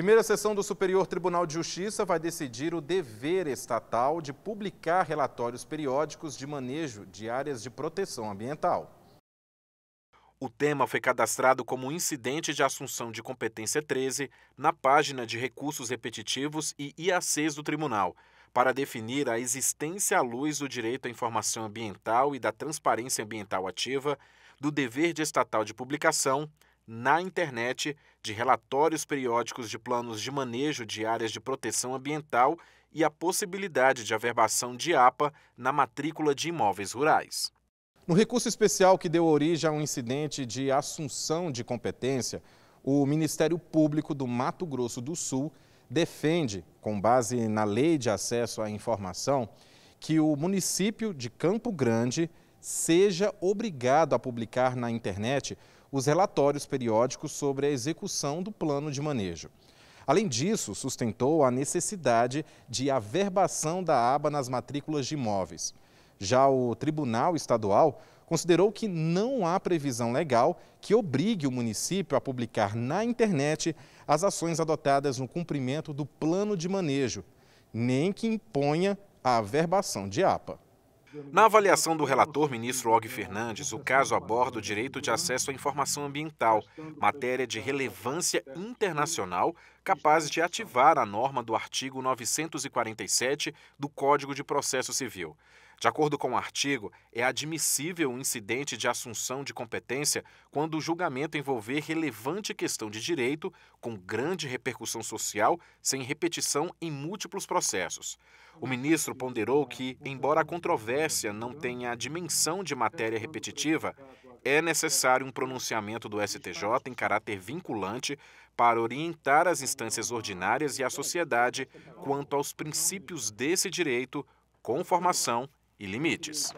Primeira sessão do Superior Tribunal de Justiça vai decidir o dever estatal de publicar relatórios periódicos de manejo de áreas de proteção ambiental. O tema foi cadastrado como incidente de assunção de competência 13 na página de recursos repetitivos e IACs do tribunal, para definir a existência à luz do direito à informação ambiental e da transparência ambiental ativa, do dever de estatal de publicação, na internet de relatórios periódicos de planos de manejo de áreas de proteção ambiental e a possibilidade de averbação de APA na matrícula de imóveis rurais. No recurso especial que deu origem a um incidente de assunção de competência, o Ministério Público do Mato Grosso do Sul defende, com base na Lei de Acesso à Informação, que o município de Campo Grande seja obrigado a publicar na internet os relatórios periódicos sobre a execução do plano de manejo. Além disso, sustentou a necessidade de averbação da aba nas matrículas de imóveis. Já o Tribunal Estadual considerou que não há previsão legal que obrigue o município a publicar na internet as ações adotadas no cumprimento do plano de manejo, nem que imponha a averbação de APA. Na avaliação do relator, né, ministro Og né, Fernandes, o caso aborda o direito de acesso à informação ambiental, matéria de relevância né, internacional capaz de ativar a norma do artigo 947 do Código de Processo Civil. De acordo com o artigo, é admissível o um incidente de assunção de competência quando o julgamento envolver relevante questão de direito, com grande repercussão social, sem repetição em múltiplos processos. O ministro ponderou que, embora a controvérsia não tenha a dimensão de matéria repetitiva, é necessário um pronunciamento do STJ em caráter vinculante para orientar as instâncias ordinárias e a sociedade quanto aos princípios desse direito, conformação e limites.